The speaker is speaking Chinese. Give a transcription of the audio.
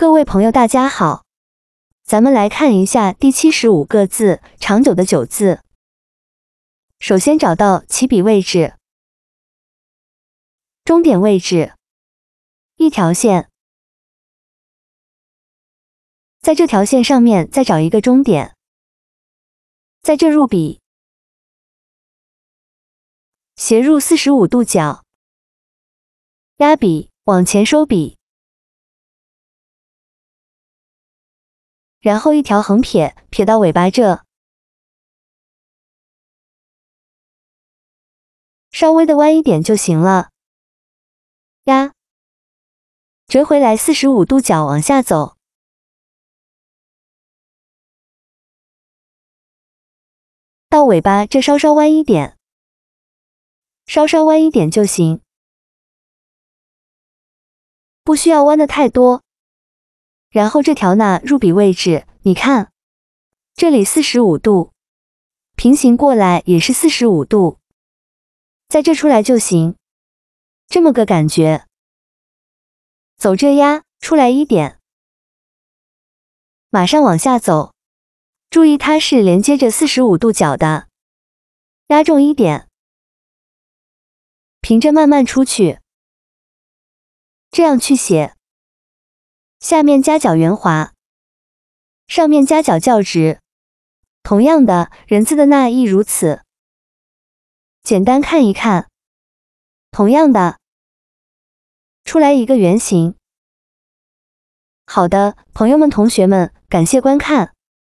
各位朋友，大家好，咱们来看一下第七十五个字“长久”的“久”字。首先找到起笔位置、终点位置，一条线。在这条线上面再找一个终点，在这入笔，斜入四十五度角，压笔往前收笔。然后一条横撇，撇到尾巴这，稍微的弯一点就行了。呀，折回来四十五度角往下走，到尾巴这稍稍弯一点，稍稍弯一点就行，不需要弯的太多。然后这条捺入笔位置，你看这里四十五度，平行过来也是四十五度，在这出来就行，这么个感觉。走这压出来一点，马上往下走，注意它是连接着四十五度角的，压重一点，凭着慢慢出去，这样去写。下面夹角圆滑，上面夹角较直。同样的，人字的捺亦如此。简单看一看，同样的，出来一个圆形。好的，朋友们、同学们，感谢观看。